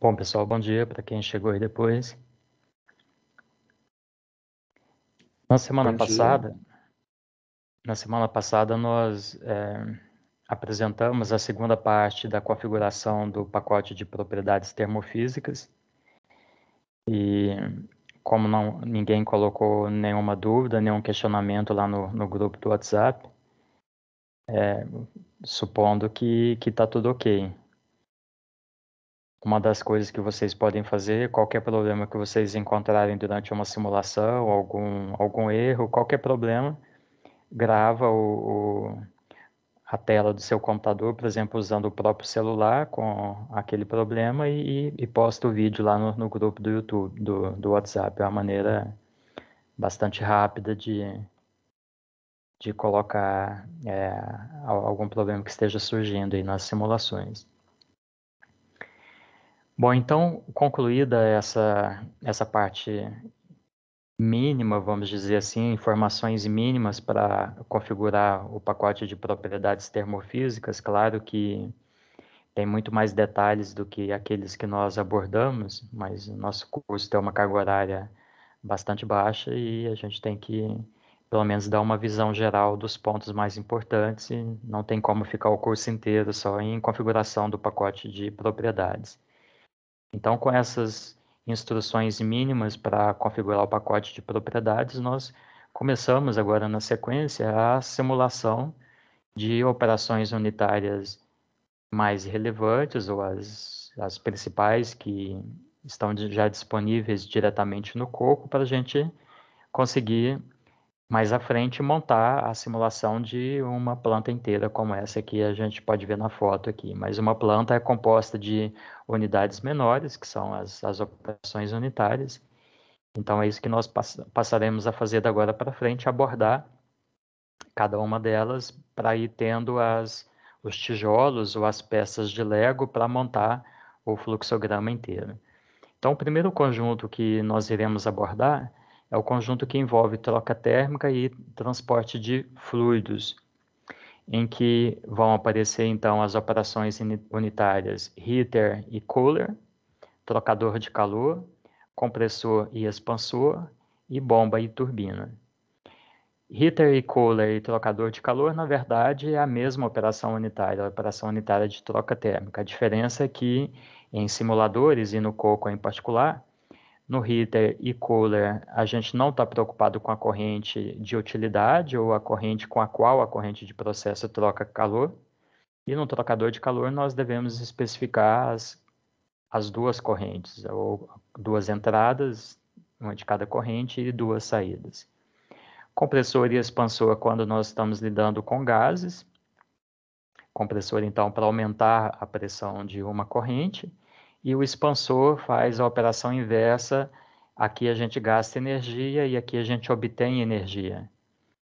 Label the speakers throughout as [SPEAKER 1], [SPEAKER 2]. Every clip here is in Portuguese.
[SPEAKER 1] Bom, pessoal, bom dia para quem chegou aí depois.
[SPEAKER 2] Na semana bom passada, dia. na semana passada nós é, apresentamos a segunda parte da configuração do pacote de propriedades termofísicas e como não ninguém colocou nenhuma dúvida, nenhum questionamento lá no, no grupo do WhatsApp, é, supondo que está tudo ok uma das coisas que vocês podem fazer, qualquer é problema que vocês encontrarem durante uma simulação, algum, algum erro, qualquer é problema, grava o, o a tela do seu computador, por exemplo, usando o próprio celular com aquele problema e, e, e posta o vídeo lá no, no grupo do YouTube, do, do WhatsApp. É uma maneira bastante rápida de, de colocar é, algum problema que esteja surgindo aí nas simulações. Bom, então, concluída essa, essa parte mínima, vamos dizer assim, informações mínimas para configurar o pacote de propriedades termofísicas, claro que tem muito mais detalhes do que aqueles que nós abordamos, mas o nosso curso tem é uma carga horária bastante baixa e a gente tem que, pelo menos, dar uma visão geral dos pontos mais importantes, não tem como ficar o curso inteiro só em configuração do pacote de propriedades. Então, com essas instruções mínimas para configurar o pacote de propriedades, nós começamos agora na sequência a simulação de operações unitárias mais relevantes ou as, as principais que estão já disponíveis diretamente no coco para a gente conseguir mais à frente montar a simulação de uma planta inteira como essa que a gente pode ver na foto aqui. Mas uma planta é composta de unidades menores, que são as, as operações unitárias. Então é isso que nós pass passaremos a fazer da agora para frente, abordar cada uma delas para ir tendo as, os tijolos ou as peças de Lego para montar o fluxograma inteiro. Então, o primeiro conjunto que nós iremos abordar é o conjunto que envolve troca térmica e transporte de fluidos, em que vão aparecer então as operações unitárias heater e cooler, trocador de calor, compressor e expansor e bomba e turbina. Heater e cooler e trocador de calor, na verdade, é a mesma operação unitária, a operação unitária de troca térmica. A diferença é que em simuladores e no Coco em particular, no header e cooler, a gente não está preocupado com a corrente de utilidade ou a corrente com a qual a corrente de processo troca calor. E no trocador de calor, nós devemos especificar as, as duas correntes, ou duas entradas, uma de cada corrente, e duas saídas. Compressor e expansor, quando nós estamos lidando com gases. Compressor, então, para aumentar a pressão de uma corrente e o expansor faz a operação inversa. Aqui a gente gasta energia e aqui a gente obtém energia.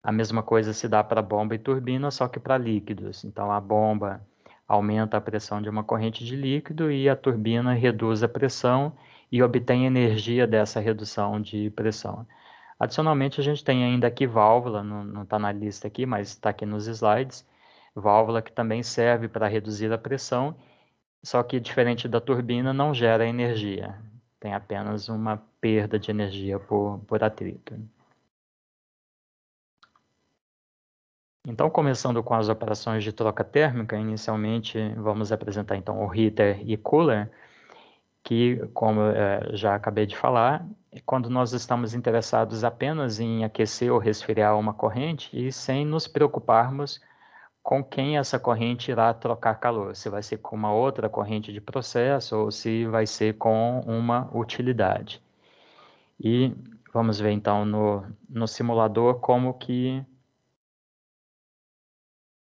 [SPEAKER 2] A mesma coisa se dá para bomba e turbina, só que para líquidos. Então a bomba aumenta a pressão de uma corrente de líquido e a turbina reduz a pressão e obtém energia dessa redução de pressão. Adicionalmente, a gente tem ainda aqui válvula, não está na lista aqui, mas está aqui nos slides, válvula que também serve para reduzir a pressão só que diferente da turbina, não gera energia, tem apenas uma perda de energia por, por atrito. Então, começando com as operações de troca térmica, inicialmente vamos apresentar então o heater e cooler, que, como é, já acabei de falar, quando nós estamos interessados apenas em aquecer ou resfriar uma corrente e sem nos preocuparmos com quem essa corrente irá trocar calor, se vai ser com uma outra corrente de processo ou se vai ser com uma utilidade. E vamos ver então no, no simulador como que,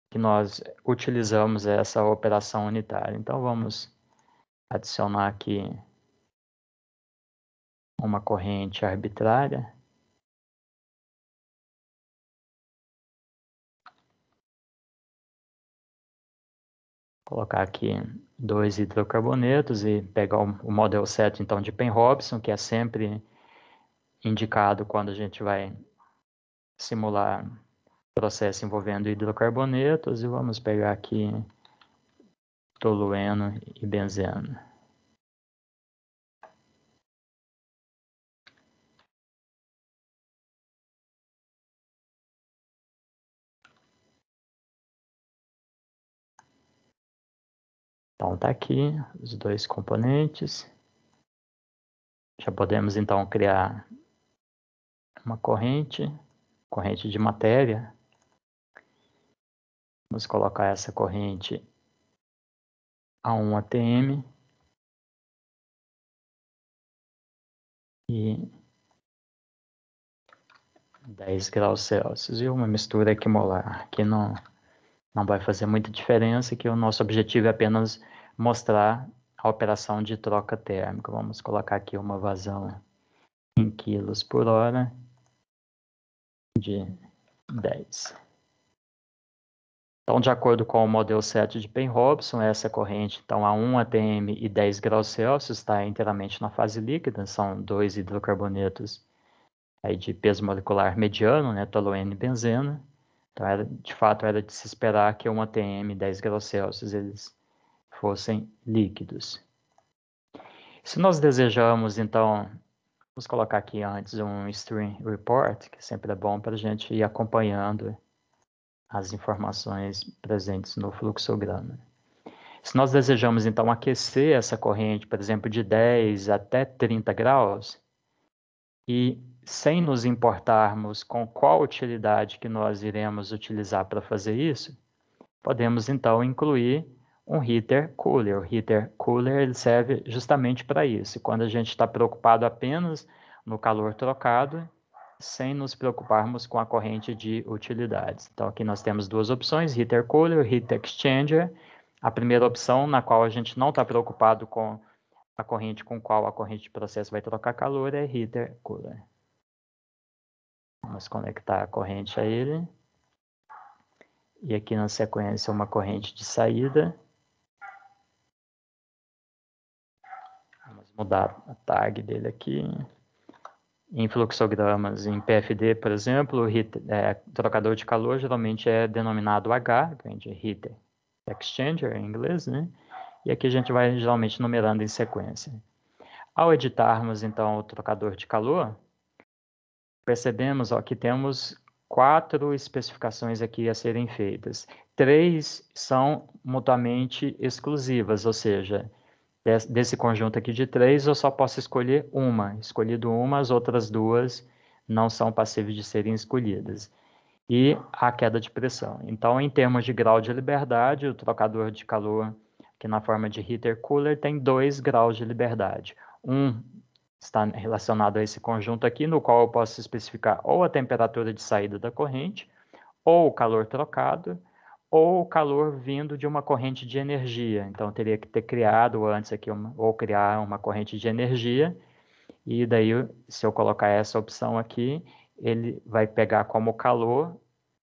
[SPEAKER 2] que nós
[SPEAKER 3] utilizamos essa operação unitária. Então vamos adicionar aqui
[SPEAKER 1] uma corrente arbitrária. colocar aqui dois hidrocarbonetos e pegar o model
[SPEAKER 2] set então de Pen robson que é sempre indicado quando a gente vai simular processo envolvendo hidrocarbonetos e vamos pegar aqui
[SPEAKER 1] tolueno e benzeno. Então está aqui os dois componentes.
[SPEAKER 3] Já podemos então criar uma corrente, corrente de matéria. Vamos colocar essa
[SPEAKER 1] corrente a 1 ATM. E
[SPEAKER 3] 10 graus Celsius e uma mistura equimolar que não não vai fazer muita
[SPEAKER 2] diferença, que o nosso objetivo é apenas mostrar a operação de troca térmica.
[SPEAKER 3] Vamos colocar aqui uma vazão em quilos por hora de 10. Então, de acordo com o modelo
[SPEAKER 2] 7 de Penn-Robson, essa corrente, então, a 1 atm e 10 graus Celsius está inteiramente na fase líquida, são dois hidrocarbonetos aí de peso molecular mediano, né, toluene e benzena. Então, era, de fato, era de se esperar que uma TM 10 graus Celsius eles fossem líquidos. Se nós desejamos, então, vamos colocar aqui antes um stream report, que sempre é bom para a gente ir acompanhando as informações presentes no fluxograma. Se nós desejamos, então, aquecer essa corrente, por exemplo, de 10 até 30 graus, e sem nos importarmos com qual utilidade que nós iremos utilizar para fazer isso, podemos então incluir um heater cooler. O heater cooler ele serve justamente para isso. Quando a gente está preocupado apenas no calor trocado, sem nos preocuparmos com a corrente de utilidades. Então aqui nós temos duas opções: heater cooler, heat exchanger. A primeira opção na qual a gente não está preocupado com a corrente com qual a corrente de processo vai trocar calor é heater cooler. Vamos conectar a corrente a ele. E aqui na sequência uma corrente de saída. Vamos mudar a tag dele aqui. Em fluxogramas, em PFD, por exemplo, o é, trocador de calor geralmente é denominado H, de heater exchanger em inglês, né? E aqui a gente vai geralmente numerando em sequência. Ao editarmos, então, o trocador de calor, percebemos ó, que temos quatro especificações aqui a serem feitas. Três são mutuamente exclusivas, ou seja, desse conjunto aqui de três, eu só posso escolher uma. Escolhido uma, as outras duas não são passíveis de serem escolhidas. E a queda de pressão. Então, em termos de grau de liberdade, o trocador de calor, que na forma de heater cooler, tem dois graus de liberdade. Um está relacionado a esse conjunto aqui, no qual eu posso especificar ou a temperatura de saída da corrente, ou o calor trocado, ou o calor vindo de uma corrente de energia. Então, teria que ter criado antes aqui, uma, ou criar uma corrente de energia, e daí, se eu colocar essa opção aqui, ele vai pegar como calor,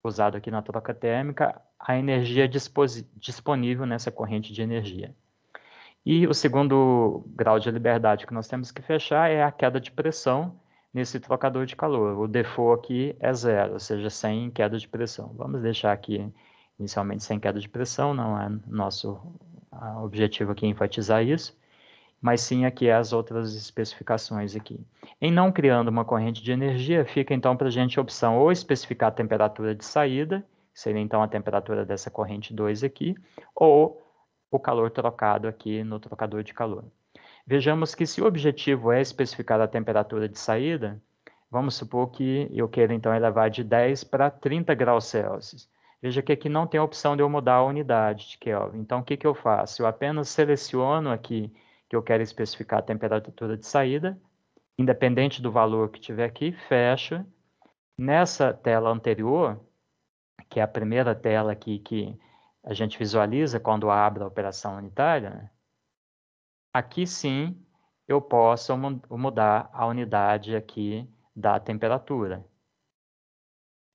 [SPEAKER 2] usado aqui na troca térmica, a energia disponível nessa corrente de energia. E o segundo grau de liberdade que nós temos que fechar é a queda de pressão nesse trocador de calor. O default aqui é zero, ou seja, sem queda de pressão. Vamos deixar aqui inicialmente sem queda de pressão, não é nosso objetivo aqui é enfatizar isso, mas sim aqui é as outras especificações aqui. Em não criando uma corrente de energia, fica então para a gente a opção ou especificar a temperatura de saída, que seria então a temperatura dessa corrente 2 aqui, ou o calor trocado aqui no trocador de calor. Vejamos que se o objetivo é especificar a temperatura de saída, vamos supor que eu queira então elevar de 10 para 30 graus Celsius. Veja que aqui não tem a opção de eu mudar a unidade de Kelvin. Então, o que, que eu faço? Eu apenas seleciono aqui que eu quero especificar a temperatura de saída, independente do valor que tiver aqui, fecho. Nessa tela anterior, que é a primeira tela aqui que a gente visualiza quando abre a operação unitária, né? aqui sim eu posso mudar a unidade aqui da temperatura.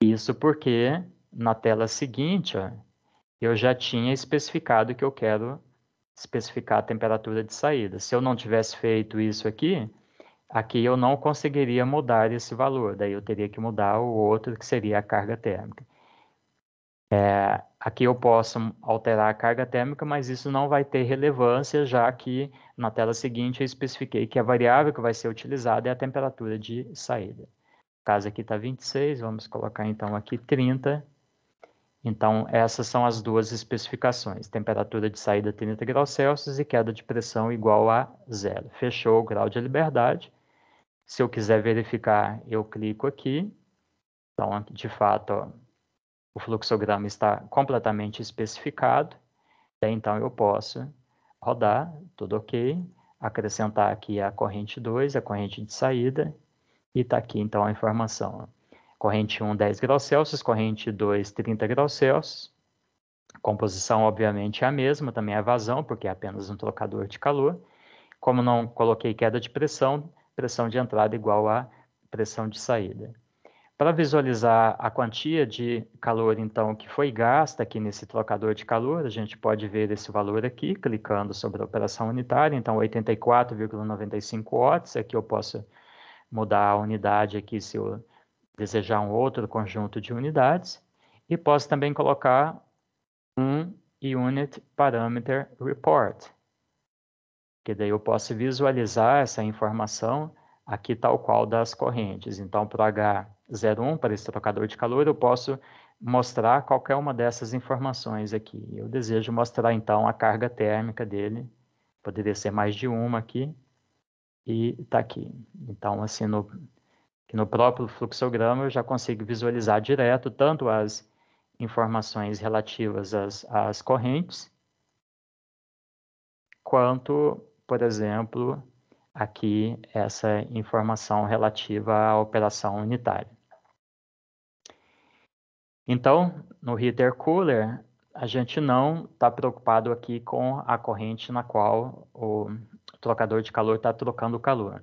[SPEAKER 2] Isso porque na tela seguinte ó, eu já tinha especificado que eu quero especificar a temperatura de saída. Se eu não tivesse feito isso aqui, aqui eu não conseguiria mudar esse valor, daí eu teria que mudar o outro que seria a carga térmica. É, Aqui eu posso alterar a carga térmica, mas isso não vai ter relevância, já que na tela seguinte eu especifiquei que a variável que vai ser utilizada é a temperatura de saída. No caso aqui está 26, vamos colocar então aqui 30. Então, essas são as duas especificações, temperatura de saída 30 graus Celsius e queda de pressão igual a zero. Fechou o grau de liberdade. Se eu quiser verificar, eu clico aqui. Então, de fato, ó, o fluxograma está completamente especificado, então eu posso rodar, tudo ok, acrescentar aqui a corrente 2, a corrente de saída, e está aqui então a informação. Corrente 1, 10 graus Celsius, corrente 2, 30 graus Celsius. Composição, obviamente, é a mesma, também é vazão, porque é apenas um trocador de calor. Como não coloquei queda de pressão, pressão de entrada igual a pressão de saída. Para visualizar a quantia de calor, então, que foi gasta aqui nesse trocador de calor, a gente pode ver esse valor aqui, clicando sobre a operação unitária, então 84,95 watts, aqui eu posso mudar a unidade aqui se eu desejar um outro conjunto de unidades, e posso também colocar um Unit Parameter Report, que daí eu posso visualizar essa informação aqui tal qual das correntes. Então, para H 01 para esse trocador de calor, eu posso mostrar qualquer uma dessas informações aqui. Eu desejo mostrar, então, a carga térmica dele. Poderia ser mais de uma aqui. E está aqui. Então, assim, no, no próprio fluxograma, eu já consigo visualizar direto tanto as informações relativas às, às correntes, quanto, por exemplo, aqui essa informação relativa à operação unitária. Então, no heater cooler, a gente não está preocupado aqui com a corrente na qual o trocador de calor está trocando o calor.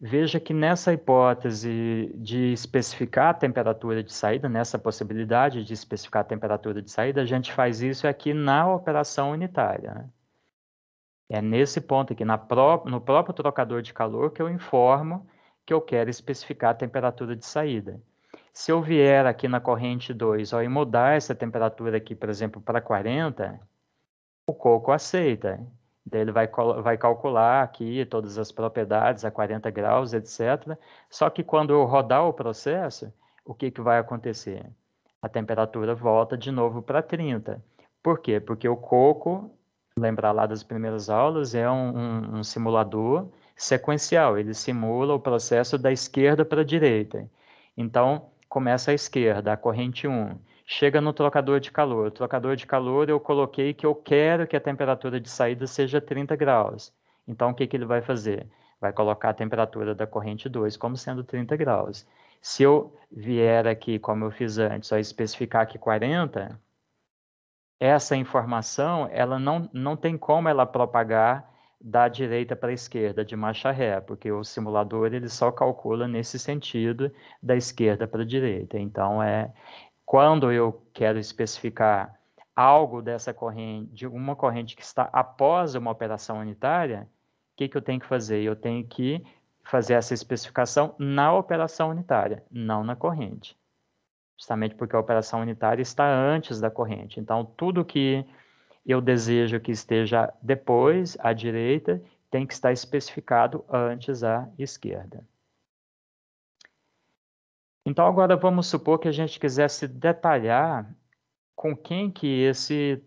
[SPEAKER 2] Veja que nessa hipótese de especificar a temperatura de saída, nessa possibilidade de especificar a temperatura de saída, a gente faz isso aqui na operação unitária. Né? É nesse ponto aqui, pró no próprio trocador de calor, que eu informo que eu quero especificar a temperatura de saída se eu vier aqui na corrente 2 ó, e mudar essa temperatura aqui, por exemplo, para 40, o coco aceita. Daí ele vai, vai calcular aqui todas as propriedades a 40 graus, etc. Só que quando eu rodar o processo, o que, que vai acontecer? A temperatura volta de novo para 30. Por quê? Porque o coco, lembrar lá das primeiras aulas, é um, um, um simulador sequencial. Ele simula o processo da esquerda para a direita. Então, começa à esquerda, a corrente 1. Chega no trocador de calor. O trocador de calor eu coloquei que eu quero que a temperatura de saída seja 30 graus. Então, o que, que ele vai fazer? Vai colocar a temperatura da corrente 2 como sendo 30 graus. Se eu vier aqui, como eu fiz antes, a especificar aqui 40, essa informação ela não, não tem como ela propagar da direita para a esquerda de marcha ré, porque o simulador ele só calcula nesse sentido da esquerda para a direita. Então é quando eu quero especificar algo dessa corrente, de uma corrente que está após uma operação unitária, o que, que eu tenho que fazer? Eu tenho que fazer essa especificação na operação unitária, não na corrente. Justamente porque a operação unitária está antes da corrente. Então, tudo que eu desejo que esteja depois à direita, tem que estar especificado antes à esquerda. Então agora vamos supor que a gente quisesse detalhar com quem que esse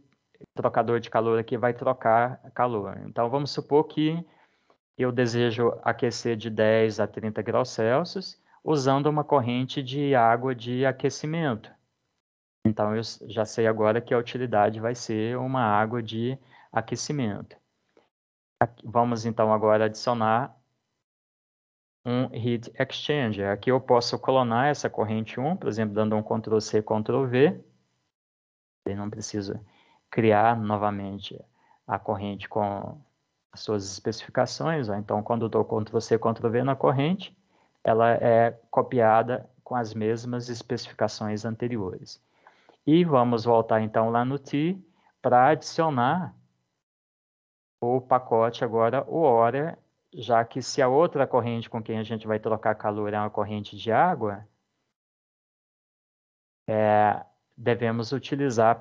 [SPEAKER 2] trocador de calor aqui vai trocar calor. Então vamos supor que eu desejo aquecer de 10 a 30 graus Celsius usando uma corrente de água de aquecimento. Então eu já sei agora que a utilidade vai ser uma água de aquecimento. Vamos então agora adicionar um heat exchanger. Aqui eu posso clonar essa corrente 1, por exemplo, dando um Ctrl C, Ctrl V. Eu não preciso criar novamente a corrente com as suas especificações. Então, quando eu dou Ctrl C, Ctrl V na corrente, ela é copiada com as mesmas especificações anteriores. E vamos voltar então lá no T para adicionar o pacote agora, o ORDER, já que se a outra corrente com quem a gente vai trocar calor é uma corrente de água, é, devemos utilizar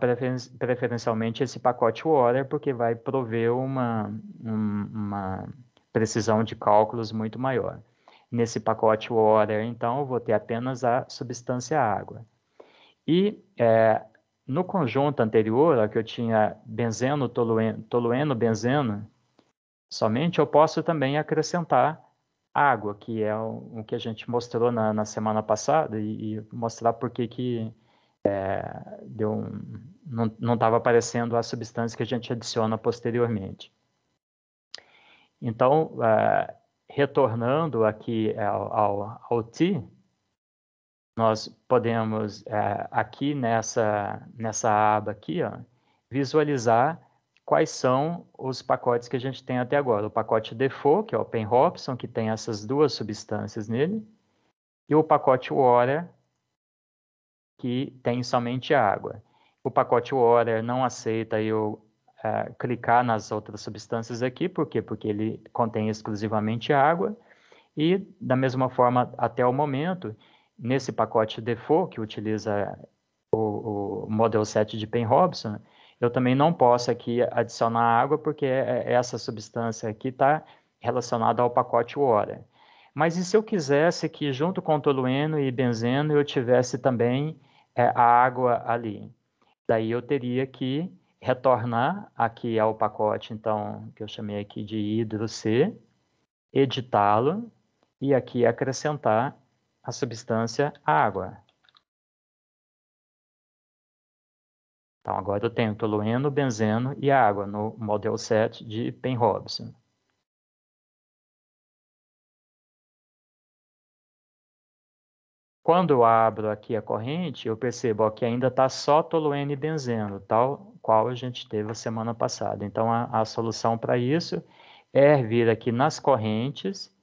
[SPEAKER 2] preferencialmente esse pacote ORDER porque vai prover uma, um, uma precisão de cálculos muito maior. Nesse pacote ORDER, então, eu vou ter apenas a substância água. E é, no conjunto anterior, que eu tinha benzeno, tolueno, tolueno, benzeno, somente eu posso também acrescentar água, que é o, o que a gente mostrou na, na semana passada, e, e mostrar por que, que é, deu um, não estava aparecendo a substância que a gente adiciona posteriormente. Então, é, retornando aqui ao, ao, ao T, nós podemos é, aqui nessa, nessa aba aqui, ó, visualizar quais são os pacotes que a gente tem até agora. O pacote default, que é o Pen Robson, que tem essas duas substâncias nele, e o pacote Water, que tem somente água. O pacote Water não aceita eu uh, clicar nas outras substâncias aqui, por quê? Porque ele contém exclusivamente água, e da mesma forma, até o momento, nesse pacote default, que utiliza o, o model set de Penn-Robson, eu também não posso aqui adicionar água, porque é, é, é essa substância aqui está relacionada ao pacote Water. Mas e se eu quisesse que, junto com tolueno e benzeno, eu tivesse também é, a água ali? Daí eu teria que retornar aqui ao pacote, então, que eu chamei aqui de hidro C, editá-lo
[SPEAKER 3] e aqui acrescentar a substância água. Então, agora eu tenho tolueno, benzeno
[SPEAKER 1] e água no modelo set de Penn-Robson. Quando eu abro aqui a
[SPEAKER 3] corrente, eu percebo ó, que ainda está só tolueno e benzeno, tal qual a gente teve a semana
[SPEAKER 2] passada. Então, a, a solução para isso é vir aqui nas correntes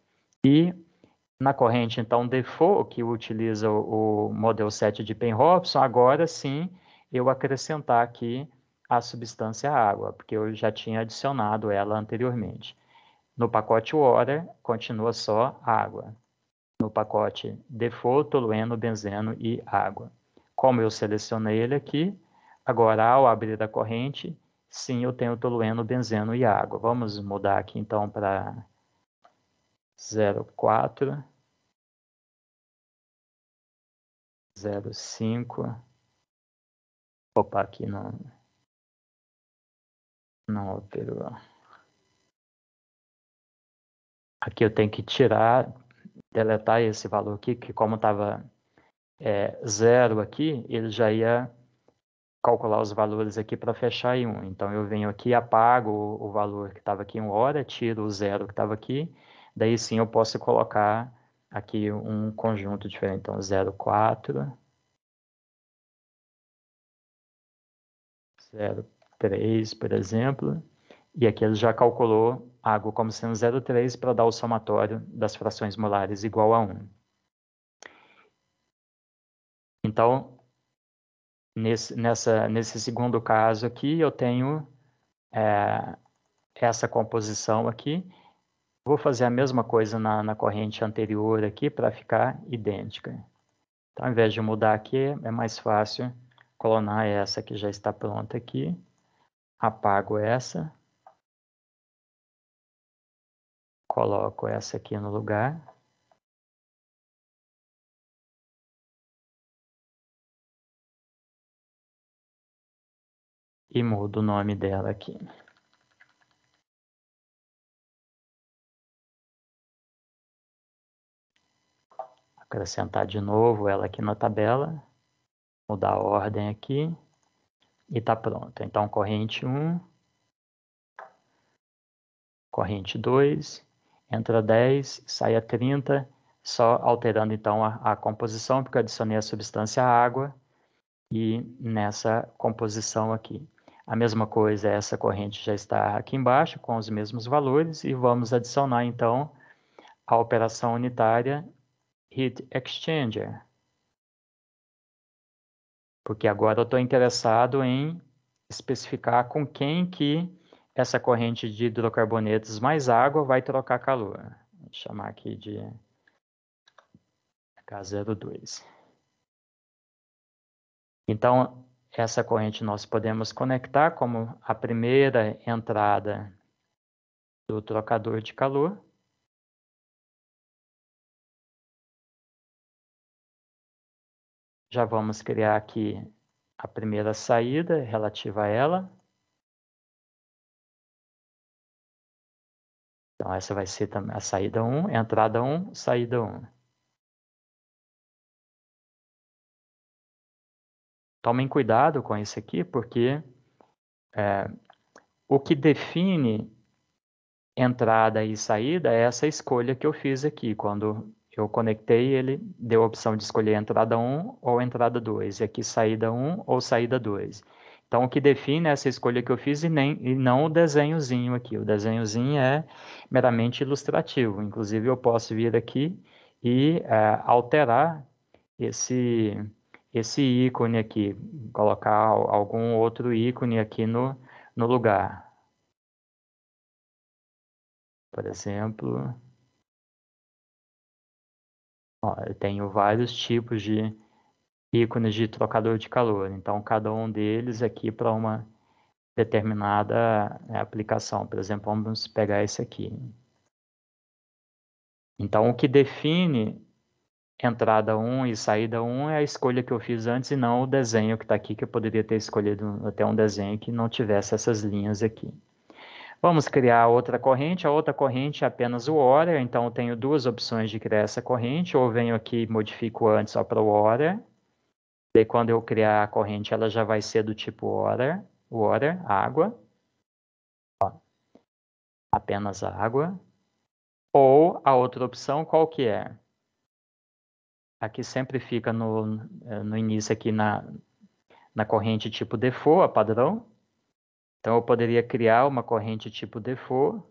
[SPEAKER 2] e na corrente, então, default, que utiliza o, modelo 7 de penn agora sim eu acrescentar aqui a substância água, porque eu já tinha adicionado ela anteriormente. No pacote water, continua só água. No pacote default, tolueno, benzeno e água. Como eu selecionei ele aqui, agora ao abrir a corrente, sim,
[SPEAKER 3] eu tenho tolueno, benzeno e água. Vamos mudar aqui então para
[SPEAKER 1] zero quatro zero cinco Opa, aqui não. Não operou. Aqui eu tenho
[SPEAKER 3] que tirar, deletar esse valor aqui, que como estava é,
[SPEAKER 2] zero aqui, ele já ia calcular os valores aqui para fechar em 1. Um. Então, eu venho aqui, apago o valor que estava aqui em 1 hora, tiro o zero que estava aqui Daí sim
[SPEAKER 3] eu posso colocar aqui um conjunto diferente, então 04, 03, por exemplo, e aqui ele já calculou água como sendo 03 para dar o somatório
[SPEAKER 2] das frações molares igual a 1. Então, nesse, nessa, nesse segundo caso aqui, eu tenho é, essa composição aqui, Vou fazer a mesma coisa na, na corrente anterior aqui para ficar idêntica. Então, ao invés de mudar aqui,
[SPEAKER 3] é mais fácil clonar essa que já está pronta aqui. Apago
[SPEAKER 1] essa. Coloco essa aqui no lugar. E mudo o nome dela aqui. acrescentar de novo ela aqui na tabela,
[SPEAKER 2] mudar a ordem aqui e está pronto. Então, corrente 1, corrente 2, entra 10, sai a 30, só alterando então a, a composição, porque eu adicionei a substância água e nessa composição aqui. A mesma coisa, essa corrente já está aqui embaixo com os mesmos valores e vamos adicionar então a operação unitária heat exchanger. Porque agora eu estou interessado em especificar com quem que essa corrente de hidrocarbonetos mais água vai trocar calor. Vou chamar aqui de K02. Então, essa corrente nós podemos conectar como a primeira
[SPEAKER 1] entrada do trocador de calor. Já vamos criar aqui a primeira saída relativa a ela. Então, essa vai ser a saída 1, entrada 1, saída 1.
[SPEAKER 3] Tomem cuidado com isso aqui, porque é,
[SPEAKER 2] o que define entrada e saída é essa escolha que eu fiz aqui, quando que eu conectei, ele deu a opção de escolher entrada 1 ou entrada 2, e aqui saída 1 ou saída 2. Então, o que define essa escolha que eu fiz e, nem, e não o desenhozinho aqui. O desenhozinho é meramente ilustrativo. Inclusive, eu posso vir aqui e é, alterar esse,
[SPEAKER 3] esse ícone aqui, colocar algum outro ícone aqui no, no lugar.
[SPEAKER 1] Por exemplo, Ó, eu tenho vários tipos de
[SPEAKER 2] ícones de trocador de calor. Então, cada um deles aqui para uma determinada né, aplicação. Por exemplo, vamos pegar esse aqui. Então, o que define entrada 1 e saída 1 é a escolha que eu fiz antes e não o desenho que está aqui, que eu poderia ter escolhido até um desenho que não tivesse essas linhas aqui. Vamos criar outra corrente, a outra corrente é apenas o order. então eu tenho duas opções de criar essa corrente, ou venho aqui e modifico antes só para o hora, daí quando eu criar a corrente ela já vai ser do tipo order. water, água,
[SPEAKER 3] ó, apenas água, ou a outra opção qual que é? Aqui sempre fica no, eh, no
[SPEAKER 2] início aqui na, na corrente tipo default, a padrão, então, eu poderia criar uma corrente tipo default,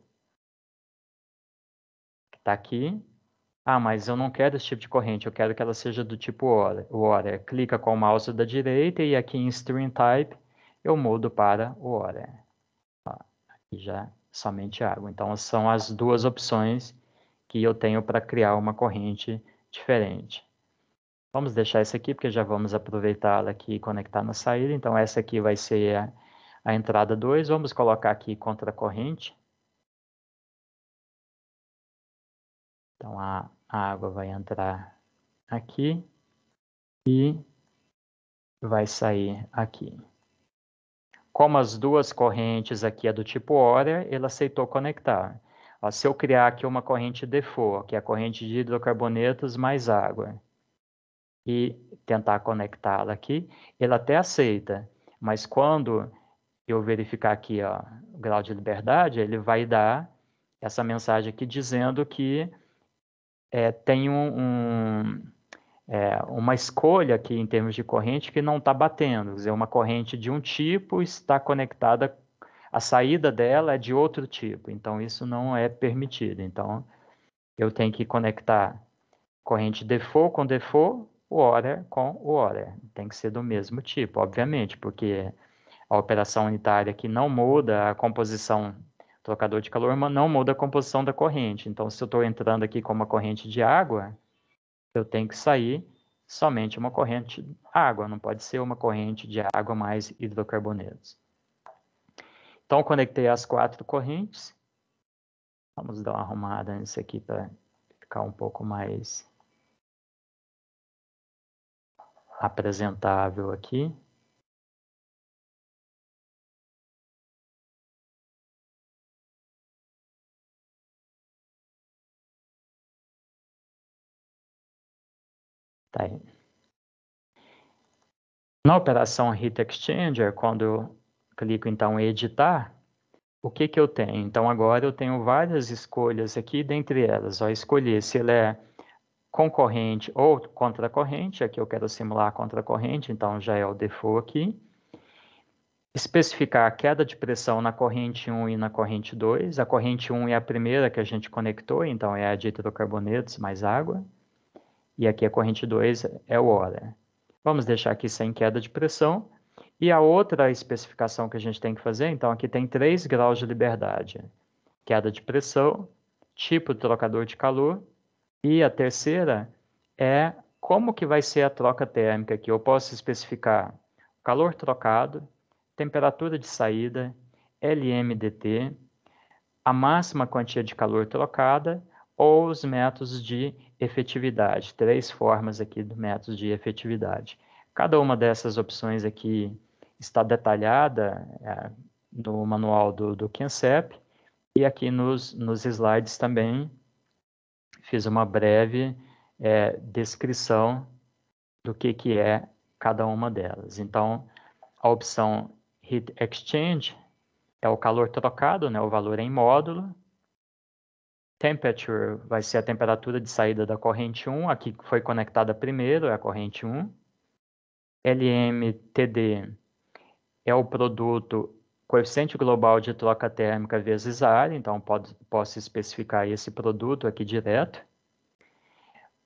[SPEAKER 2] que está aqui. Ah, mas eu não quero esse tipo de corrente, eu quero que ela seja do tipo Warrior. Clica com o mouse da direita e aqui em String Type eu mudo para Warrior. Aqui já somente água. Então, são as duas opções que eu tenho para criar uma corrente diferente. Vamos deixar essa aqui, porque já vamos aproveitá-la aqui e conectar na saída. Então, essa aqui vai ser... A a entrada 2, vamos
[SPEAKER 3] colocar aqui contra a corrente. Então a, a água vai entrar aqui e
[SPEAKER 2] vai sair aqui. Como as duas correntes aqui é do tipo hora, ele aceitou conectar. Ó, se eu criar aqui uma corrente default, que é a corrente de hidrocarbonetos mais água, e tentar conectá-la aqui, ele até aceita. Mas quando eu verificar aqui ó, o grau de liberdade, ele vai dar essa mensagem aqui dizendo que é, tem um, um é, uma escolha aqui em termos de corrente que não está batendo. Quer dizer, uma corrente de um tipo está conectada, a saída dela é de outro tipo. Então, isso não é permitido. Então, eu tenho que conectar corrente default com default, o order com o order. Tem que ser do mesmo tipo, obviamente, porque a operação unitária que não muda a composição do trocador de calor, mas não muda a composição da corrente. Então, se eu estou entrando aqui com uma corrente de água, eu tenho que sair somente uma corrente água, não pode ser uma corrente de água mais hidrocarbonetos. Então,
[SPEAKER 3] conectei as quatro correntes. Vamos dar uma arrumada nisso aqui para
[SPEAKER 1] ficar um pouco mais apresentável aqui.
[SPEAKER 3] Tá Na operação Heat Exchanger, quando eu clico então em editar,
[SPEAKER 2] o que, que eu tenho? Então agora eu tenho várias escolhas aqui, dentre elas, ó, escolher se ele é concorrente ou contracorrente, aqui eu quero simular contracorrente, então já é o default aqui. Especificar a queda de pressão na corrente 1 e na corrente 2. A corrente 1 é a primeira que a gente conectou, então é a de hidrocarbonetos mais água e aqui a corrente 2 é o hora. Vamos deixar aqui sem queda de pressão. E a outra especificação que a gente tem que fazer, então aqui tem três graus de liberdade. Queda de pressão, tipo trocador de calor, e a terceira é como que vai ser a troca térmica aqui. Eu posso especificar calor trocado, temperatura de saída, LMDT, a máxima quantia de calor trocada ou os métodos de efetividade, três formas aqui do método de efetividade. Cada uma dessas opções aqui está detalhada é, no manual do, do Kensep e aqui nos, nos slides também fiz uma breve é, descrição do que, que é cada uma delas. Então, a opção Heat Exchange é o calor trocado, né, o valor em módulo, Temperature vai ser a temperatura de saída da corrente 1, aqui que foi conectada primeiro, é a corrente 1. LMTD é o produto coeficiente global de troca térmica vezes área, então pode, posso especificar esse produto aqui direto.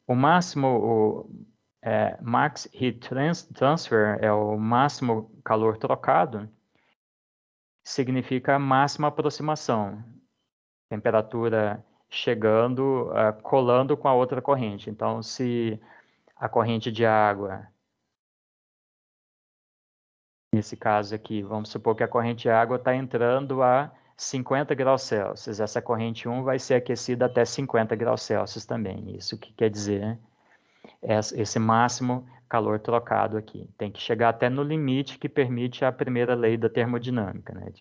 [SPEAKER 2] O máximo, o é, max heat trans, transfer é o máximo calor trocado, significa máxima aproximação. Temperatura chegando, uh, colando com a outra corrente. Então, se a corrente de água, nesse caso aqui, vamos supor que a corrente de água está entrando a 50 graus Celsius, essa corrente 1 vai ser aquecida até 50 graus Celsius também. Isso que quer dizer né? esse máximo calor trocado aqui. Tem que chegar até no limite que permite a primeira lei da termodinâmica, né?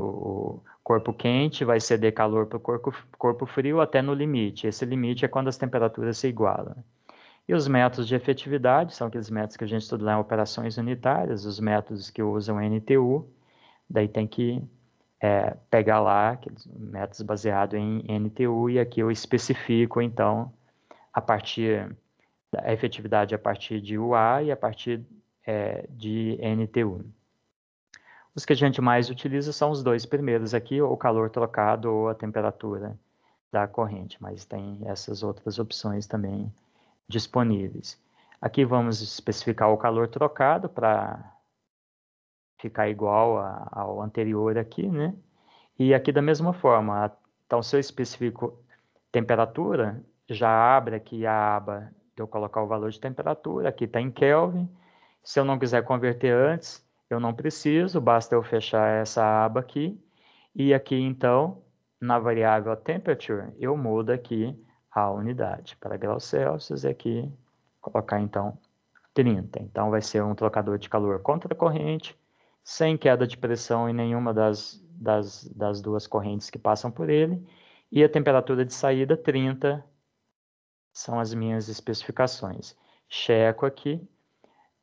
[SPEAKER 2] O, corpo quente vai ceder calor para o corpo, corpo frio até no limite. Esse limite é quando as temperaturas se igualam. E os métodos de efetividade são aqueles métodos que a gente estuda lá em operações unitárias, os métodos que usam NTU, daí tem que é, pegar lá aqueles métodos baseados em NTU e aqui eu especifico, então, a partir da efetividade a partir de UA e a partir é, de NTU. Os que a gente mais utiliza são os dois primeiros aqui, ou o calor trocado ou a temperatura da corrente, mas tem essas outras opções também disponíveis. Aqui vamos especificar o calor trocado para ficar igual a, ao anterior aqui, né? E aqui da mesma forma, então se eu especifico temperatura, já abre aqui a aba de eu colocar o valor de temperatura, aqui está em Kelvin. Se eu não quiser converter antes, eu não preciso, basta eu fechar essa aba aqui. E aqui, então, na variável temperature, eu mudo aqui a unidade para graus Celsius e aqui colocar, então, 30. Então, vai ser um trocador de calor contra corrente, sem queda de pressão em nenhuma das, das, das duas correntes que passam por ele. E a temperatura de saída, 30, são as minhas especificações. Checo aqui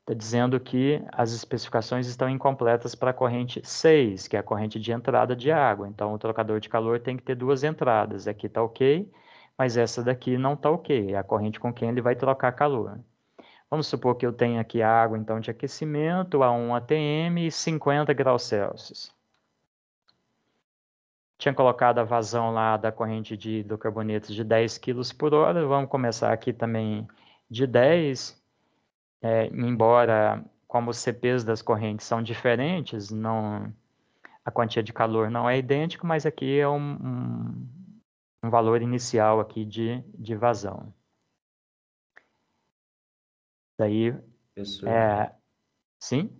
[SPEAKER 2] Está dizendo que as especificações estão incompletas para a corrente 6, que é a corrente de entrada de água. Então, o trocador de calor tem que ter duas entradas. Aqui está ok, mas essa daqui não está ok. É a corrente com quem ele vai trocar calor. Vamos supor que eu tenha aqui água, então, de aquecimento a 1 atm e 50 graus Celsius. Tinha colocado a vazão lá da corrente de hidrocarbonetos de 10 kg por hora. Vamos começar aqui também de 10 é, embora como os CPs das correntes são diferentes, não a quantia de calor não é idêntica, mas aqui é um, um, um valor inicial aqui de,
[SPEAKER 3] de vazão. Daí, sim? é, sim?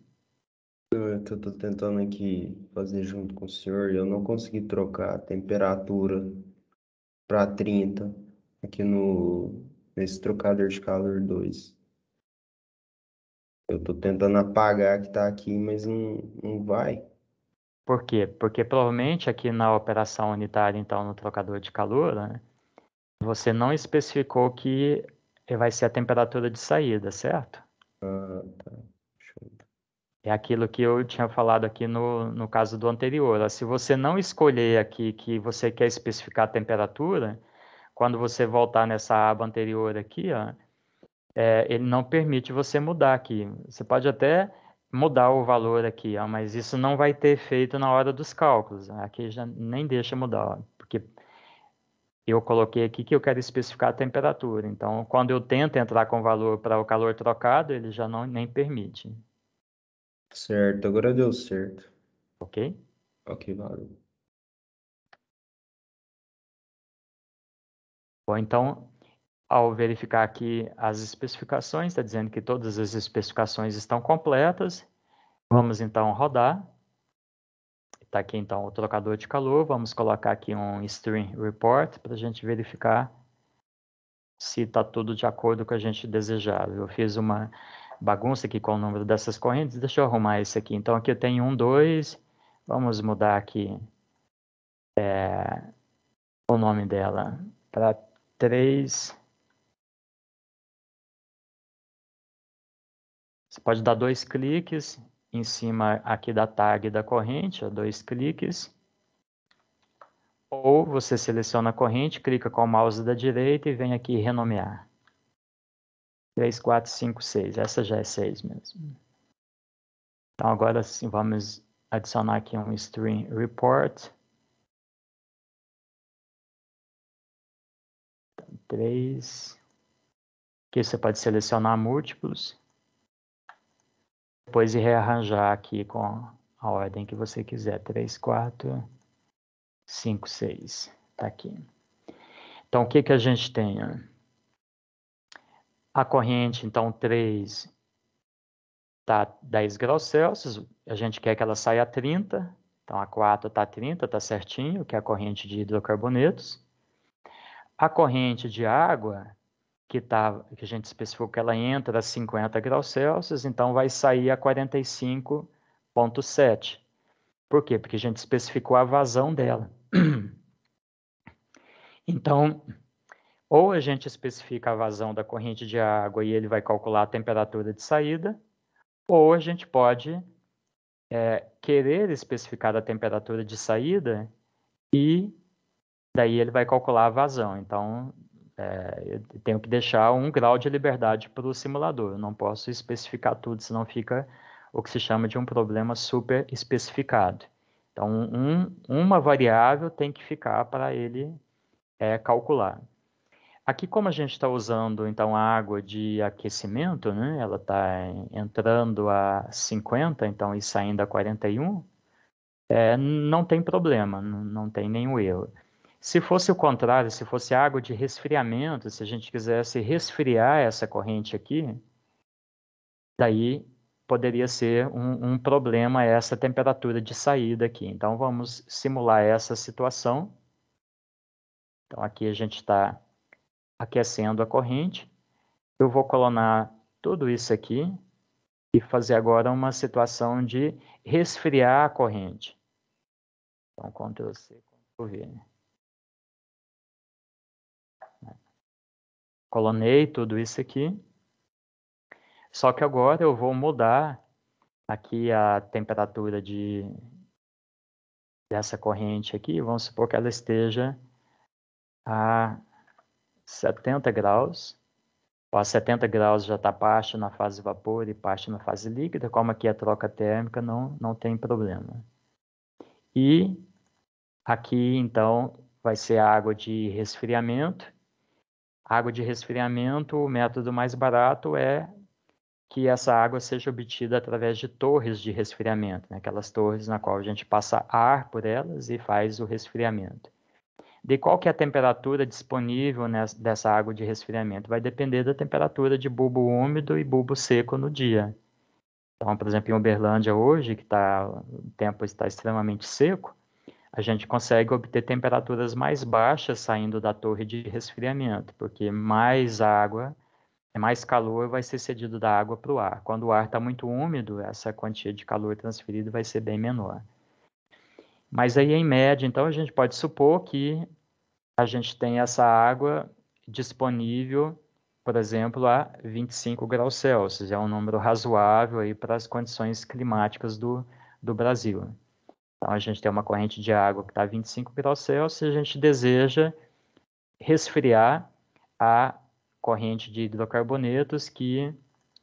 [SPEAKER 3] Eu estou tentando aqui fazer junto com o senhor, eu não consegui trocar a temperatura para 30 aqui no nesse trocador de calor 2. Eu tô tentando apagar que tá aqui, mas não, não vai. Por quê? Porque
[SPEAKER 2] provavelmente aqui na operação unitária, então, no trocador de calor, né, você não especificou que vai ser a temperatura de saída, certo? Ah, tá. É aquilo que eu tinha falado aqui no, no caso do anterior. Se você não escolher aqui que você quer especificar a temperatura, quando você voltar nessa aba anterior aqui, ó, é, ele não permite você mudar aqui. Você pode até mudar o valor aqui, ó, mas isso não vai ter efeito na hora dos cálculos. Aqui já nem deixa mudar, ó, porque eu coloquei aqui que eu quero especificar a temperatura. Então, quando eu tento entrar com o valor para o calor trocado, ele já não nem
[SPEAKER 1] permite. Certo, agora deu certo. Ok? Ok, valeu. Bom,
[SPEAKER 3] então, ao verificar aqui as especificações, está dizendo que todas as especificações
[SPEAKER 2] estão completas. Vamos então rodar. Está aqui então o trocador de calor. Vamos colocar aqui um string report para a gente verificar se está tudo de acordo com a gente desejava. Eu fiz uma bagunça aqui com o número dessas correntes. Deixa eu arrumar isso aqui. Então aqui eu tenho um, dois. Vamos mudar aqui
[SPEAKER 1] é, o nome dela para três
[SPEAKER 3] Você pode dar dois cliques em cima aqui da tag da corrente, dois cliques.
[SPEAKER 2] Ou você seleciona a corrente, clica com o mouse da direita e vem aqui renomear. 3, 4, 5, 6. Essa já é 6
[SPEAKER 1] mesmo. Então agora sim vamos adicionar aqui um string report. 3. Aqui você pode selecionar múltiplos
[SPEAKER 2] depois de rearranjar aqui com a ordem que você quiser. 3, 4, 5, 6. Está aqui. Então, o que, que a gente tem? A corrente, então, 3 está 10 graus Celsius, a gente quer que ela saia a 30, então a 4 está 30, está certinho, que é a corrente de hidrocarbonetos. A corrente de água que, tá, que a gente especificou que ela entra a 50 graus Celsius, então vai sair a 45,7. Por quê? Porque a gente especificou a vazão dela. Então, ou a gente especifica a vazão da corrente de água e ele vai calcular a temperatura de saída, ou a gente pode é, querer especificar a temperatura de saída e daí ele vai calcular a vazão. Então, é, eu tenho que deixar um grau de liberdade para o simulador. Eu não posso especificar tudo, senão fica o que se chama de um problema super especificado. Então, um, uma variável tem que ficar para ele é, calcular. Aqui, como a gente está usando então a água de aquecimento, né, ela está entrando a 50 então, e saindo a 41, é, não tem problema, não tem nenhum erro. Se fosse o contrário, se fosse água de resfriamento, se a gente quisesse resfriar essa corrente aqui, daí poderia ser um, um, problema essa temperatura de saída aqui. Então, vamos simular essa situação. Então, aqui a gente está aquecendo a corrente. Eu vou colonar tudo isso aqui
[SPEAKER 3] e fazer agora uma situação de resfriar a corrente. Então, Ctrl-C, Ctrl-V. Né? colonei tudo isso aqui. Só que agora eu vou
[SPEAKER 2] mudar aqui a temperatura de dessa corrente aqui, vamos supor que ela esteja a 70 graus. A 70 graus já está parte na fase vapor e parte na fase líquida, como aqui a é troca térmica não, não tem problema. E aqui, então, vai ser água de resfriamento, água de resfriamento, o método mais barato é que essa água seja obtida através de torres de resfriamento, né? aquelas torres na qual a gente passa ar por elas e faz o resfriamento. De qual que é a temperatura disponível nessa, dessa água de resfriamento? Vai depender da temperatura de bulbo úmido e bulbo seco no dia. Então, por exemplo, em Uberlândia hoje, que tá, o tempo está extremamente seco, a gente consegue obter temperaturas mais baixas saindo da torre de resfriamento, porque mais água, mais calor vai ser cedido da água para o ar. Quando o ar está muito úmido, essa quantia de calor transferido vai ser bem menor. Mas aí, em média, então, a gente pode supor que a gente tem essa água disponível, por exemplo, a 25 graus Celsius. É um número razoável aí para as condições climáticas do, do Brasil. Então a gente tem uma corrente de água que está a 25 graus Celsius e a gente deseja resfriar a corrente de hidrocarbonetos que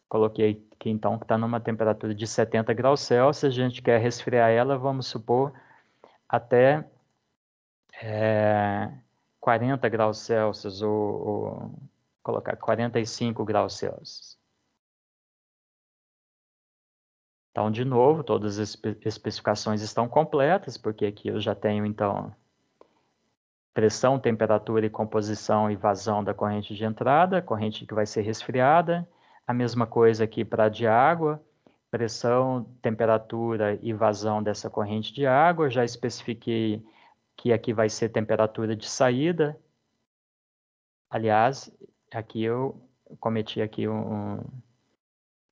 [SPEAKER 2] coloquei aqui então que está numa temperatura de 70 graus Celsius, a gente quer resfriar ela, vamos supor, até é, eh, 40 graus Celsius ou,
[SPEAKER 3] ou colocar 45 graus Celsius. Então, de novo, todas as especificações estão completas, porque aqui eu
[SPEAKER 2] já tenho, então, pressão, temperatura e composição e vazão da corrente de entrada, corrente que vai ser resfriada. A mesma coisa aqui para a de água, pressão, temperatura e vazão dessa corrente de água. Já especifiquei que aqui vai ser temperatura de saída. Aliás, aqui eu cometi aqui um, um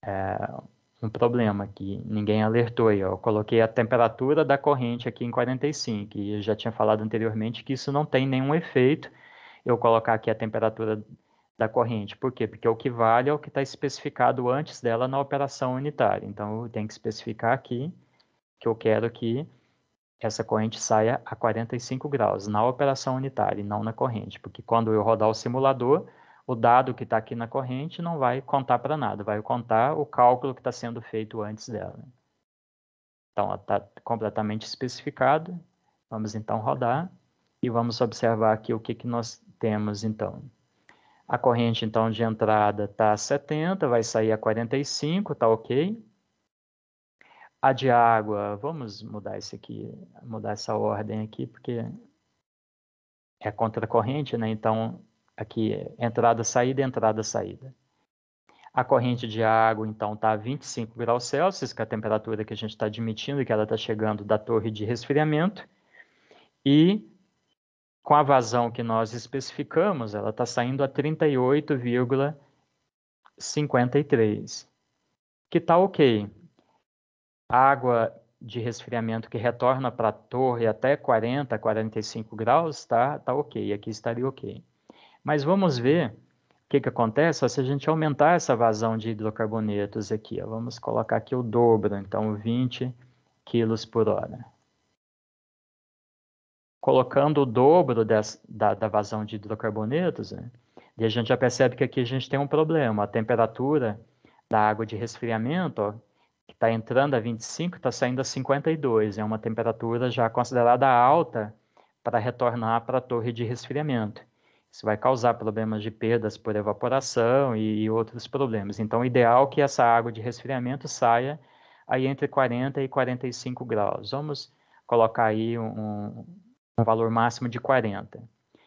[SPEAKER 2] é, um problema que ninguém alertou aí. Ó. Eu coloquei a temperatura da corrente aqui em 45 e eu já tinha falado anteriormente que isso não tem nenhum efeito eu colocar aqui a temperatura da corrente. Por quê? Porque o que vale é o que está especificado antes dela na operação unitária. Então, eu tenho que especificar aqui que eu quero que essa corrente saia a 45 graus na operação unitária e não na corrente. Porque quando eu rodar o simulador, o dado que está aqui na corrente não vai contar para nada, vai contar o cálculo que está sendo feito antes dela. Então, ela está completamente especificada. Vamos então rodar e vamos observar aqui o que, que nós temos então. A corrente então de entrada está a 70, vai sair a 45, tá ok. A de água, vamos mudar isso aqui, mudar essa ordem aqui, porque é contra a corrente, né? Então aqui é entrada, saída, entrada, saída. A corrente de água, então, está a 25 graus Celsius, que é a temperatura que a gente está admitindo que ela está chegando da torre de resfriamento. E com a vazão que nós especificamos, ela está saindo a 38,53, que está ok. A água de resfriamento que retorna para a torre até 40, 45 graus, está tá ok. Aqui estaria ok. Mas vamos ver o que, que acontece ó, se a gente aumentar essa vazão de hidrocarbonetos aqui. Ó, vamos colocar aqui o dobro, então 20 kg por hora. Colocando o dobro des, da, da, vazão de hidrocarbonetos, né, e a gente já percebe que aqui a gente tem um problema. A temperatura da água de resfriamento, ó, que está entrando a 25, está saindo a 52. É uma temperatura já considerada alta para retornar para a torre de resfriamento. Isso vai causar problemas de perdas por evaporação e, e outros problemas. Então, o ideal é que essa água de resfriamento saia aí entre 40 e 45 graus. Vamos colocar aí um, um valor máximo de 40.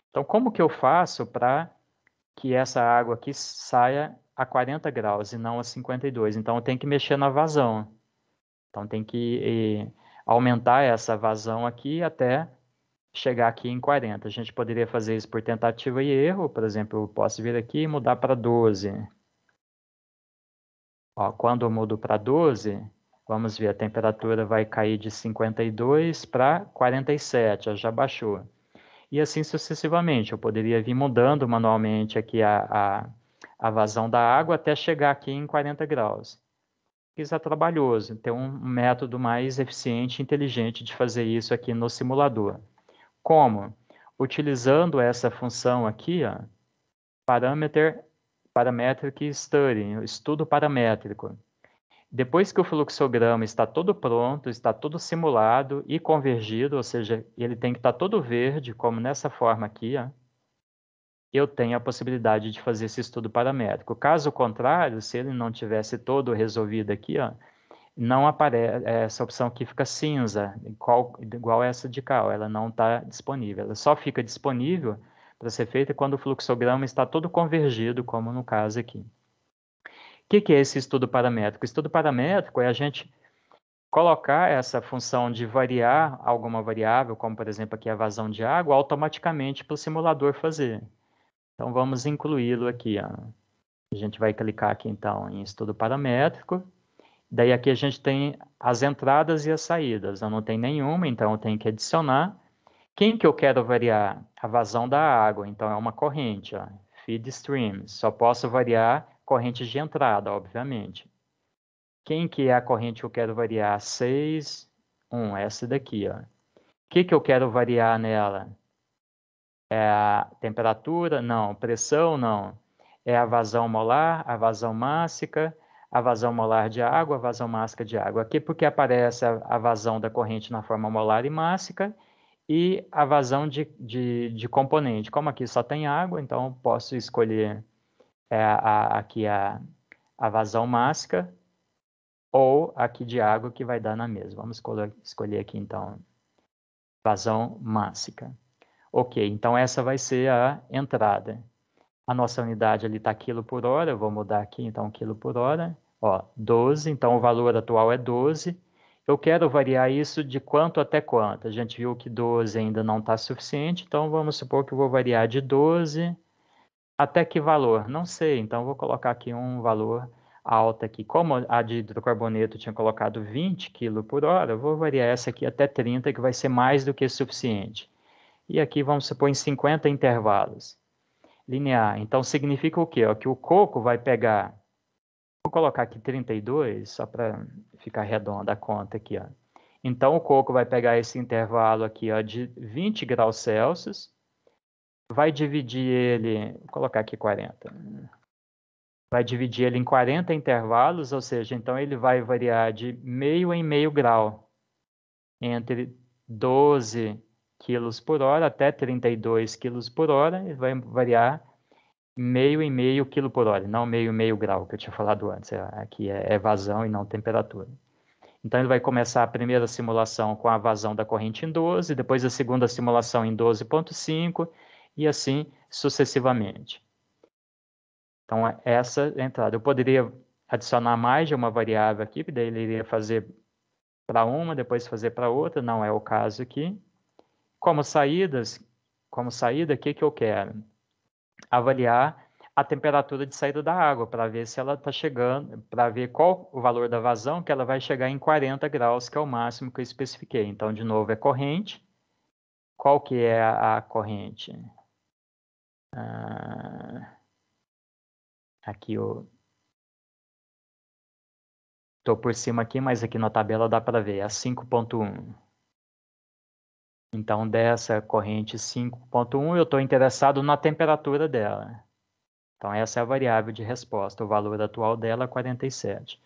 [SPEAKER 2] Então, como que eu faço para que essa água aqui saia a 40 graus e não a 52? Então, tem que mexer na vazão. Então, tem que eh, aumentar essa vazão aqui até chegar aqui em 40. A gente poderia fazer isso por tentativa e erro, por exemplo, eu posso vir aqui e mudar para 12. Ó, quando eu mudo para 12, vamos ver, a temperatura vai cair de 52 para 47, ó, já baixou. E assim sucessivamente, eu poderia vir mudando manualmente aqui a, a, a vazão da água até chegar aqui em 40 graus isso é trabalhoso. Tem um método mais eficiente e inteligente de fazer isso aqui no simulador. Como? Utilizando essa função aqui, ó, parameter, parametric study, estudo paramétrico. Depois que o fluxograma está todo pronto, está todo simulado e convergido, ou seja, ele tem que estar tá todo verde, como nessa forma aqui, ó, eu tenho a possibilidade de fazer esse estudo paramétrico. Caso contrário, se ele não tivesse todo resolvido aqui, ó, não aparece é, essa opção que fica cinza, igual, igual essa de cá, ela não está disponível. Ela só fica disponível para ser feita quando o fluxograma está todo convergido, como no caso aqui. O que, que, é esse estudo paramétrico? Estudo paramétrico é a gente colocar essa função de variar alguma variável, como por exemplo aqui a vazão de água, automaticamente para o simulador fazer. Então vamos incluí-lo aqui. Ó. A gente vai clicar aqui então em estudo paramétrico. Daí aqui a gente tem as entradas e as saídas. Eu não tenho nenhuma, então eu tenho que adicionar. Quem que eu quero variar? A vazão da água, então é uma corrente, ó. feed stream. Só posso variar correntes de entrada, obviamente. Quem que é a corrente que eu quero variar? 6, 1, essa daqui. O que, que eu quero variar nela? É a temperatura? Não. Pressão? Não. É a vazão molar, a vazão mássica, a vazão molar de água, a vazão mássica de água. Aqui porque aparece a, a vazão da corrente na forma molar e mássica e a vazão de, de, de componente. Como aqui só tem água, então posso escolher é, a, aqui a, a vazão mássica ou aqui de água que vai dar na mesma. Vamos escolher aqui então vazão mássica. Ok, então essa vai ser a entrada a nossa unidade ali está quilo por hora, eu vou mudar aqui então quilo por hora, ó, 12, então o valor atual é 12. Eu quero variar isso de quanto até quanto? A gente viu que 12 ainda não está suficiente, então vamos supor que eu vou variar de 12 até que valor? Não sei, então vou colocar aqui um valor alto aqui. Como a de hidrocarboneto tinha colocado 20 kg por hora, vou variar essa aqui até 30, que vai ser mais do que suficiente. E aqui vamos supor em 50 intervalos linear. Então significa o quê? que o coco vai pegar. Vou colocar aqui 32, só para ficar redonda a conta aqui. Ó. Então o coco vai pegar esse intervalo aqui ó, de 20 graus Celsius, vai dividir ele, vou colocar aqui 40. Vai dividir ele em 40 intervalos, ou seja, então ele vai variar de meio em meio grau entre 12 quilos por hora até 32 quilos por hora, e vai variar meio e meio quilo por hora, não meio e meio grau, que eu tinha falado antes, aqui é, é, é, é, vazão e não temperatura. Então ele vai começar a primeira simulação com a vazão da corrente em 12, depois a segunda simulação em 12.5 e assim sucessivamente. Então essa é a entrada. Eu poderia adicionar mais de uma variável aqui, daí ele iria fazer para uma, depois fazer para outra, não é o caso aqui. Como saídas, como saída, o que, que eu quero? Avaliar a temperatura de saída da água para ver se ela está chegando, para ver qual o valor da vazão, que ela vai chegar em 40 graus, que é o máximo que eu especifiquei. Então, de novo, é corrente.
[SPEAKER 1] Qual que é a, corrente? Ah, aqui eu estou
[SPEAKER 3] por cima aqui, mas aqui na tabela dá para ver, é 5.1.
[SPEAKER 2] Então, dessa corrente 5.1, eu estou interessado na temperatura dela. Né? Então, essa é a variável de resposta. O valor atual dela é 47.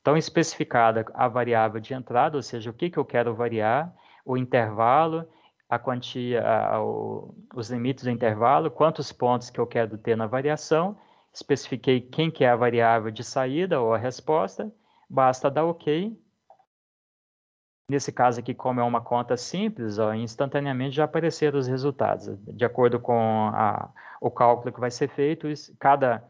[SPEAKER 2] Então, especificada a variável de entrada, ou seja, o que, que eu quero variar, o intervalo, a quantia, a, o, os limites do intervalo, quantos pontos que eu quero ter na variação, especifiquei quem que é a variável de saída ou a resposta, basta dar OK Nesse caso aqui, como é uma conta simples, ó, instantaneamente já apareceram os resultados. De acordo com a, o cálculo que vai ser feito, cada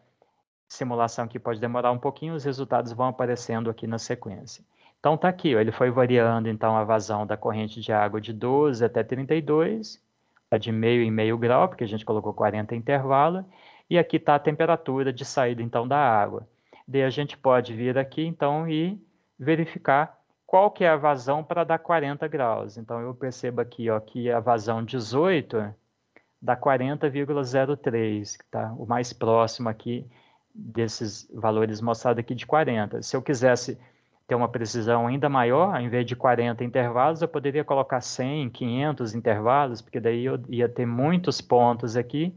[SPEAKER 2] simulação que pode demorar um pouquinho, os resultados vão aparecendo aqui na sequência. Então está aqui, ó, ele foi variando então a vazão da corrente de água de 12 até 32, tá de meio e meio grau, porque a gente colocou 40 intervalo, e aqui está a temperatura de saída então da água. Daí a gente pode vir aqui então e verificar qual que é a vazão para dar 40 graus. Então, eu percebo aqui ó, que a vazão 18 dá 40,03, tá? o mais próximo aqui desses valores mostrados aqui de 40. Se eu quisesse ter uma precisão ainda maior, em vez de 40 intervalos, eu poderia colocar 100, 500 intervalos, porque daí eu ia ter muitos pontos aqui,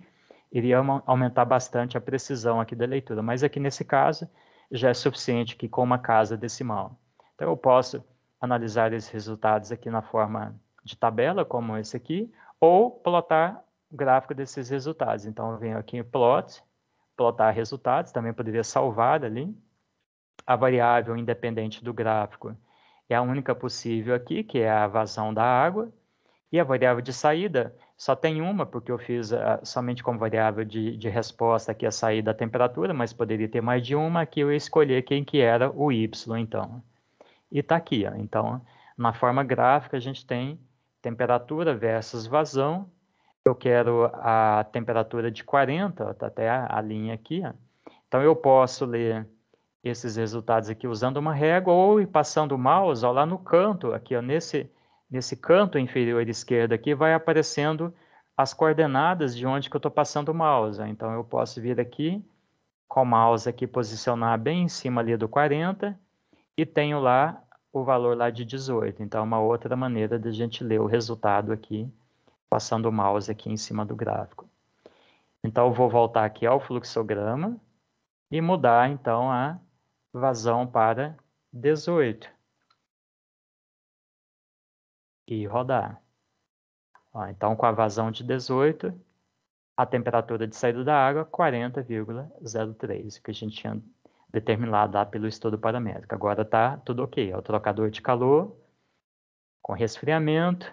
[SPEAKER 2] iria aumentar bastante a precisão aqui da leitura. Mas aqui nesse caso, já é suficiente que com uma casa decimal. Então, eu posso analisar esses resultados aqui na forma de tabela, como esse aqui, ou plotar o gráfico desses resultados. Então, eu venho aqui em plot, plotar resultados, também poderia salvar ali. A variável independente do gráfico é a única possível aqui, que é a vazão da água. E a variável de saída só tem uma, porque eu fiz a, ah, somente como variável de, de resposta aqui a saída da temperatura, mas poderia ter mais de uma, aqui eu escolher quem que era o Y, então e está aqui. Então, na forma gráfica, a gente tem temperatura versus vazão. Eu quero a temperatura de 40, está até a, linha aqui. Então, eu posso ler esses resultados aqui usando uma régua ou passando o mouse ó, lá no canto, aqui ó, nesse, nesse canto inferior esquerdo aqui, vai aparecendo as coordenadas de onde que eu estou passando o mouse. Então, eu posso vir aqui, com o mouse aqui, posicionar bem em cima ali do 40, e tenho lá o valor lá de 18. Então, é uma outra maneira de a gente ler o resultado aqui, passando o mouse aqui em cima do gráfico. Então, eu vou voltar aqui ao
[SPEAKER 3] fluxograma e mudar, então, a vazão para 18. E rodar. Ó, então, com a vazão de 18, a temperatura de saída da água,
[SPEAKER 2] 40,03, que a gente tinha determinado lá pelo estudo paramétrico. Agora está tudo ok. É o trocador de calor com resfriamento,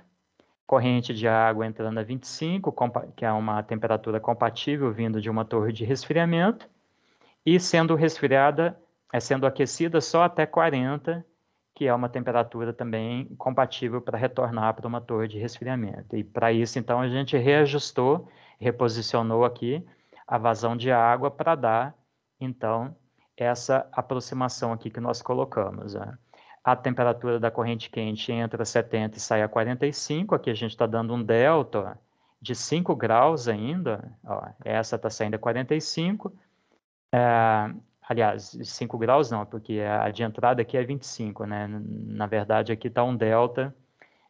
[SPEAKER 2] corrente de água entrando a 25, que é uma temperatura compatível vindo de uma torre de resfriamento, e sendo resfriada, é sendo aquecida só até 40, que é uma temperatura também compatível para retornar para uma torre de resfriamento. E para isso, então, a gente reajustou, reposicionou aqui a vazão de água para dar, então, essa aproximação aqui que nós colocamos. Né? A temperatura da corrente quente entra 70 e sai a 45, aqui a gente está dando um delta de 5 graus ainda, ó, essa está saindo a 45, é, aliás, 5 graus não, porque a de entrada aqui é 25, né? na verdade aqui está um delta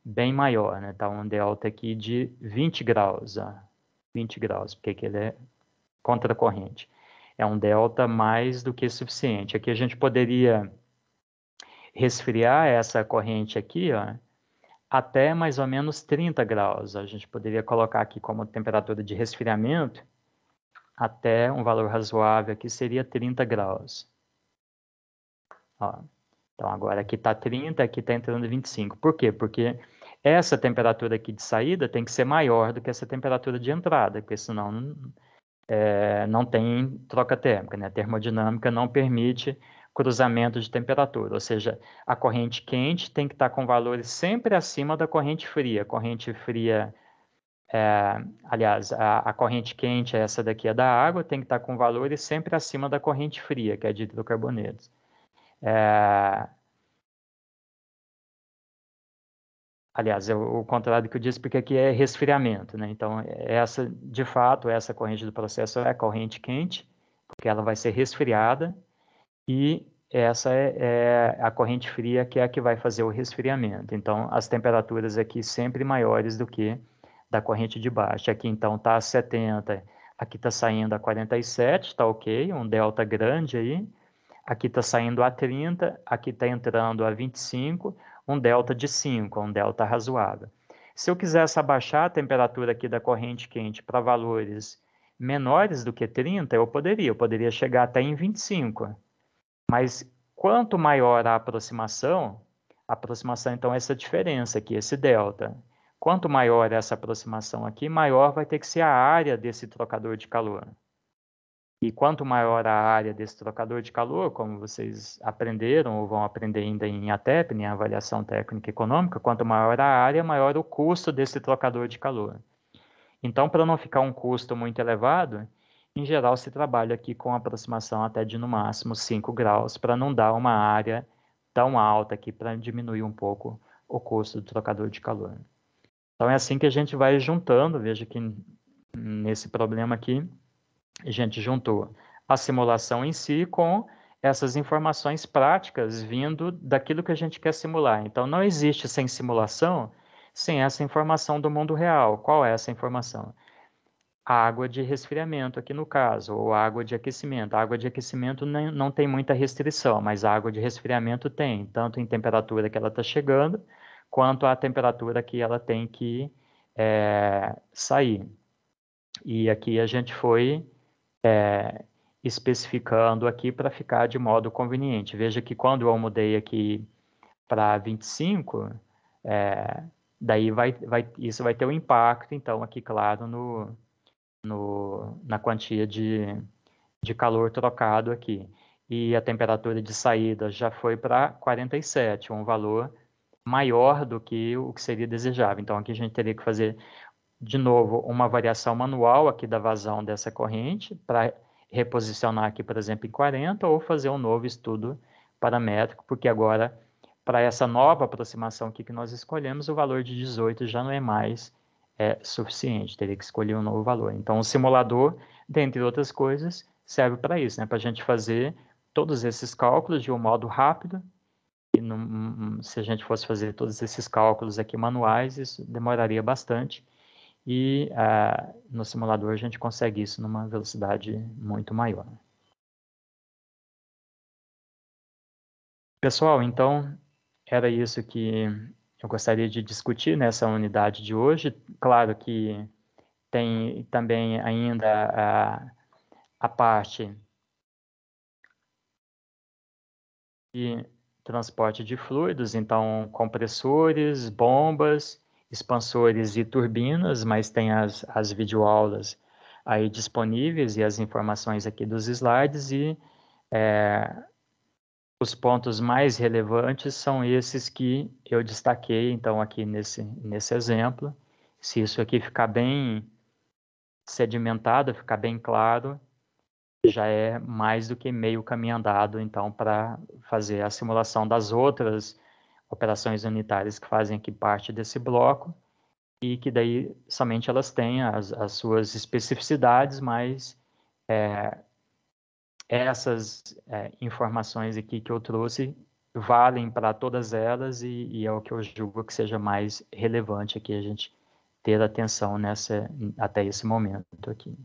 [SPEAKER 2] bem maior, né? Está um delta aqui de 20 graus, ó. 20 graus, porque ele é contracorrente é um delta mais do que suficiente. Aqui a gente poderia resfriar essa corrente aqui, ó, até mais ou menos 30 graus. A gente poderia colocar aqui como temperatura de resfriamento até um valor razoável aqui seria 30 graus. Ó, então agora tá aqui está 30, aqui está entrando 25. Por quê? Porque essa temperatura aqui de saída tem que ser maior do que essa temperatura de entrada, porque senão é, não tem troca térmica, né? A termodinâmica não permite cruzamento de temperatura, ou seja, a corrente quente tem que estar com valores sempre acima da corrente fria. A corrente fria, é, aliás, a, a, corrente quente, essa daqui é da água, tem que estar com valores sempre acima da corrente fria, que é de hidrocarbonetos. É, Aliás, é o contrário do que eu disse, porque aqui é resfriamento, né? Então, essa, de fato, essa corrente do processo é a corrente quente, porque ela vai ser resfriada, e essa é, é, a corrente fria, que é a que vai fazer o resfriamento. Então, as temperaturas aqui sempre maiores do que da corrente de baixo. Aqui, então, está a 70, aqui está saindo a 47, está ok, um delta grande aí. Aqui está saindo a 30, aqui está entrando a 25, um delta de 5, é um delta razoável. Se eu quisesse abaixar a temperatura aqui da corrente quente para valores menores do que 30, eu poderia, eu poderia chegar até em 25. Mas quanto maior a aproximação, a aproximação então é essa diferença aqui, esse delta. Quanto maior essa aproximação aqui, maior vai ter que ser a área desse trocador de calor. E quanto maior a área desse trocador de calor, como vocês aprenderam ou vão aprender ainda em ATEP, né, em Avaliação Técnica Econômica, quanto maior a área, maior o custo desse trocador de calor. Então, para não ficar um custo muito elevado, em geral se trabalha aqui com aproximação até de no máximo 5 graus, para não dar uma área tão alta aqui, para diminuir um pouco o custo do trocador de calor. Então, é assim que a gente vai juntando, veja que nesse problema aqui, a gente juntou a simulação em si com essas informações práticas vindo daquilo que a gente quer simular. Então, não existe sem simulação, sem essa informação do mundo real. Qual é essa informação? água de resfriamento aqui no caso, ou água de aquecimento. água de aquecimento não, não tem muita restrição, mas água de resfriamento tem, tanto em temperatura que ela está chegando, quanto a temperatura que ela tem que é, sair. E aqui a gente foi é, especificando aqui para ficar de modo conveniente. Veja que quando eu mudei aqui para 25, é, daí vai, vai, isso vai ter um impacto, então, aqui, claro, no, no, na quantia de, de calor trocado aqui. E a temperatura de saída já foi para 47, um valor maior do que o que seria desejável. Então, aqui a gente teria que fazer de novo, uma variação manual aqui da vazão dessa corrente para reposicionar aqui, por exemplo, em 40 ou fazer um novo estudo paramétrico, porque agora, para essa nova aproximação aqui que nós escolhemos, o valor de 18 já não é mais é, suficiente, teria que escolher um novo valor. Então, o simulador, dentre outras coisas, serve para isso, né? para a gente fazer todos esses cálculos de um modo rápido, e se a gente fosse fazer todos esses cálculos aqui manuais, isso demoraria bastante,
[SPEAKER 3] e ah, no simulador a gente consegue isso numa velocidade muito maior. Pessoal, então era isso que eu gostaria de discutir nessa unidade de hoje. Claro que tem também ainda a, a parte de transporte
[SPEAKER 2] de fluidos, então compressores, bombas expansores e turbinas, mas tem as, as videoaulas aí disponíveis e as informações aqui dos slides e é, os pontos mais relevantes são esses que eu destaquei, então, aqui nesse, nesse exemplo. Se isso aqui ficar bem sedimentado, ficar bem claro, já é mais do que meio caminho andado, então, para fazer a simulação das outras operações unitárias que fazem aqui parte desse bloco e que daí somente elas têm as, as suas especificidades, mas é, essas é, informações aqui que eu trouxe valem para todas elas e, e, é o que eu julgo que seja mais relevante aqui a gente ter
[SPEAKER 1] atenção nessa até esse momento aqui.